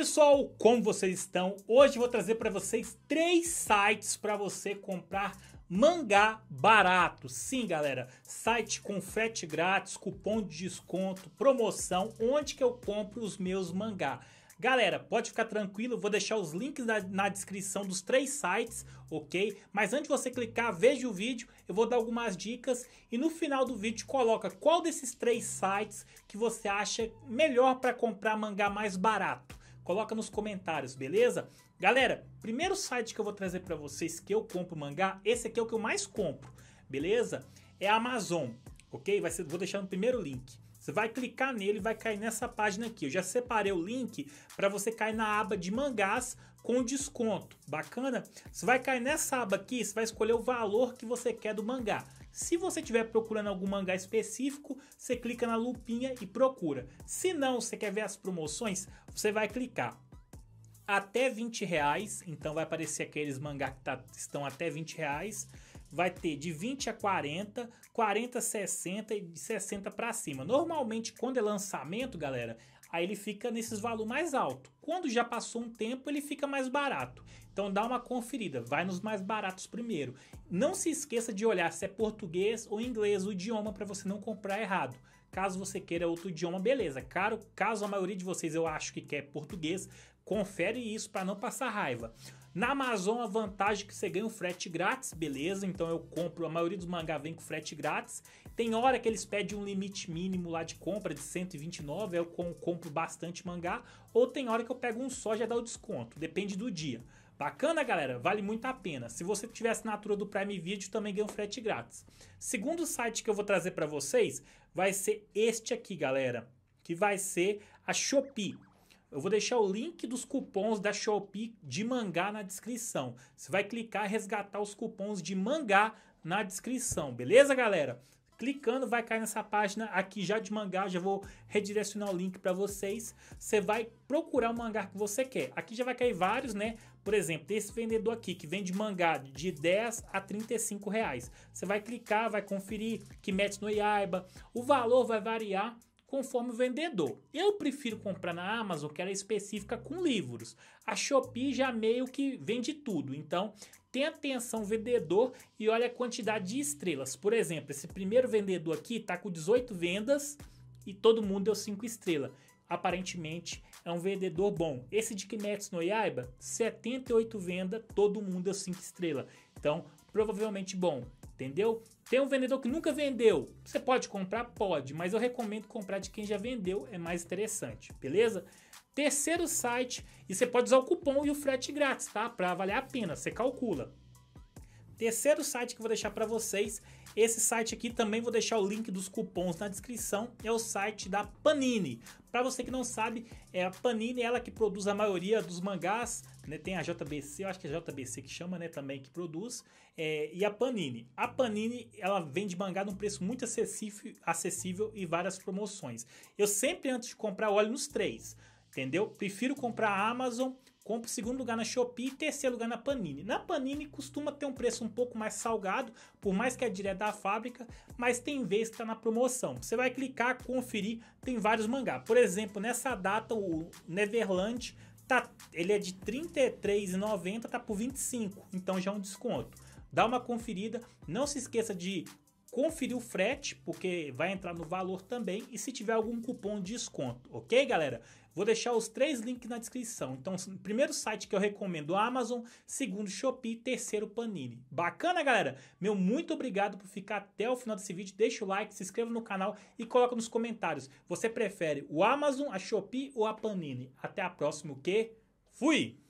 pessoal, como vocês estão? Hoje vou trazer para vocês três sites para você comprar mangá barato. Sim, galera, site com frete grátis, cupom de desconto, promoção, onde que eu compro os meus mangá. Galera, pode ficar tranquilo, vou deixar os links na, na, descrição dos três sites, ok? Mas antes de você clicar, veja o vídeo, eu vou dar algumas dicas e no final do vídeo coloca qual desses três sites que você acha melhor para comprar mangá mais barato. Coloca nos comentários, beleza? Galera, primeiro site que eu vou trazer para vocês que eu compro mangá, esse aqui é o que eu mais compro, beleza? É a Amazon, ok? Ser, vou deixar no primeiro link. Você vai clicar nele e vai cair nessa página aqui. Eu já separei o link para você cair na aba de mangás com desconto. Bacana? Você vai cair nessa aba aqui, você vai escolher o valor que você quer do mangá. Se você estiver procurando algum mangá específico, você clica na lupinha e procura. Se não, você quer ver as promoções, você vai clicar até 20 reais, então vai aparecer aqueles mangá que tá, estão até 20 reais vai ter de 20 a 40, 40 a 60 e de 60 para cima. Normalmente, quando é lançamento, galera, aí ele fica nesses valores mais alto. Quando já passou um tempo, ele fica mais barato. Então dá uma conferida, vai nos mais baratos primeiro. Não se esqueça de olhar se é português ou inglês o idioma para você não comprar errado. Caso você queira outro idioma, beleza. Caro, caso a maioria de vocês eu acho que quer português, confere isso para não passar raiva. Na Amazon a vantagem é que você ganha o frete grátis, beleza? Então eu compro, a maioria dos mangá vem com frete grátis. Tem hora que eles pedem um limite mínimo lá de compra de 129, eu compro bastante mangá, ou tem hora que eu pego um só já dá o desconto, depende do dia. Bacana, galera? Vale muito a pena. Se você tiver assinatura do Prime Video, também ganha um frete grátis. Segundo site que eu vou trazer para vocês vai ser este aqui, galera, que vai ser a Shopee. Eu vou deixar o link dos cupons da Shopee de mangá na descrição. Você vai clicar e resgatar os cupons de mangá na descrição, beleza, galera? Clicando vai cair nessa página aqui já de mangá, já vou redirecionar o link para vocês. Você vai procurar o mangá que você quer. Aqui já vai cair vários, né? Por exemplo, esse vendedor aqui que vende mangá de 10 a 35 reais. Você vai clicar, vai conferir, que mete no Iaiba. O valor vai variar conforme o vendedor. Eu prefiro comprar na Amazon, que ela é específica com livros. A Shopee já meio que vende tudo, então tem atenção vendedor e olha a quantidade de estrelas. Por exemplo, esse primeiro vendedor aqui está com 18 vendas e todo mundo deu 5 estrelas. Aparentemente é um vendedor bom. Esse de Kimetsu no Yaiba, 78 vendas, todo mundo deu 5 estrelas. Então, provavelmente bom entendeu? Tem um vendedor que nunca vendeu, você pode comprar? Pode, mas eu recomendo comprar de quem já vendeu, é mais interessante, beleza? Terceiro site, e você pode usar o cupom e o frete grátis, tá? Para valer a pena, você calcula. Terceiro site que vou deixar para vocês, esse site aqui também vou deixar o link dos cupons na descrição, é o site da Panini. Para você que não sabe, é a Panini ela que produz a maioria dos mangás, né? Tem a JBC, eu acho que é a JBC que chama, né, também que produz, é, e a Panini. A Panini, ela vende mangá num preço muito acessível, acessível e várias promoções. Eu sempre antes de comprar olho nos três, entendeu? Prefiro comprar a Amazon compra o segundo lugar na Shopee e terceiro lugar na Panini. Na Panini costuma ter um preço um pouco mais salgado, por mais que é direto da fábrica, mas tem vez que está na promoção. Você vai clicar, conferir, tem vários mangá. Por exemplo, nessa data o Neverland tá, ele é de R$ 33,90, tá por 25, então já é um desconto. Dá uma conferida, não se esqueça de conferir o frete, porque vai entrar no valor também, e se tiver algum cupom de desconto, ok, galera? Vou deixar os três links na descrição. Então, primeiro site que eu recomendo, Amazon, segundo Shopee, terceiro Panini. Bacana, galera? Meu muito obrigado por ficar até o final desse vídeo. Deixa o like, se inscreva no canal e coloca nos comentários. Você prefere o Amazon, a Shopee ou a Panini? Até a próxima, o quê? Fui!